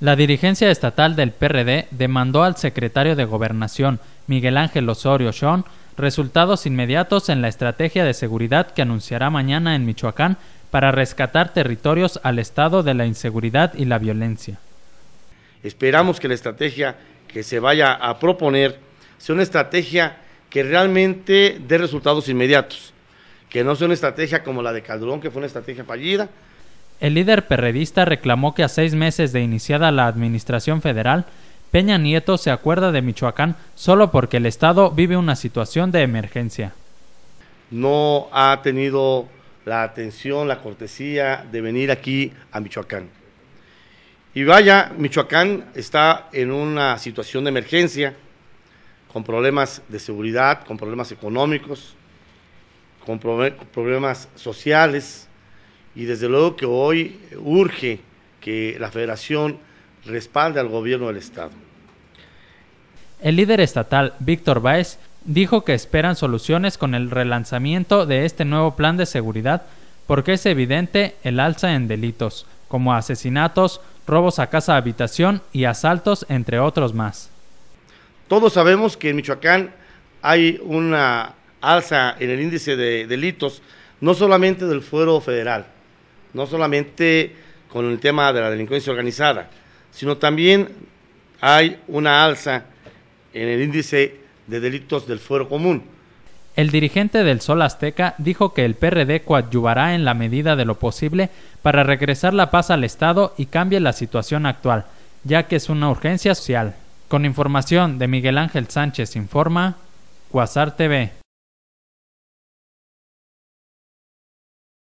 La dirigencia estatal del PRD demandó al secretario de Gobernación, Miguel Ángel Osorio Chong resultados inmediatos en la estrategia de seguridad que anunciará mañana en Michoacán para rescatar territorios al estado de la inseguridad y la violencia. Esperamos que la estrategia que se vaya a proponer sea una estrategia que realmente dé resultados inmediatos, que no sea una estrategia como la de Calderón, que fue una estrategia fallida, el líder perredista reclamó que a seis meses de iniciada la administración federal, Peña Nieto se acuerda de Michoacán solo porque el Estado vive una situación de emergencia. No ha tenido la atención, la cortesía de venir aquí a Michoacán. Y vaya, Michoacán está en una situación de emergencia, con problemas de seguridad, con problemas económicos, con problemas sociales y desde luego que hoy urge que la federación respalde al gobierno del Estado. El líder estatal, Víctor Baez, dijo que esperan soluciones con el relanzamiento de este nuevo plan de seguridad porque es evidente el alza en delitos, como asesinatos, robos a casa habitación y asaltos, entre otros más. Todos sabemos que en Michoacán hay una alza en el índice de delitos, no solamente del fuero federal, no solamente con el tema de la delincuencia organizada, sino también hay una alza en el índice de delitos del fuero común. El dirigente del Sol Azteca dijo que el PRD coadyuvará en la medida de lo posible para regresar la paz al Estado y cambie la situación actual, ya que es una urgencia social. Con información de Miguel Ángel Sánchez Informa, Cuasar TV.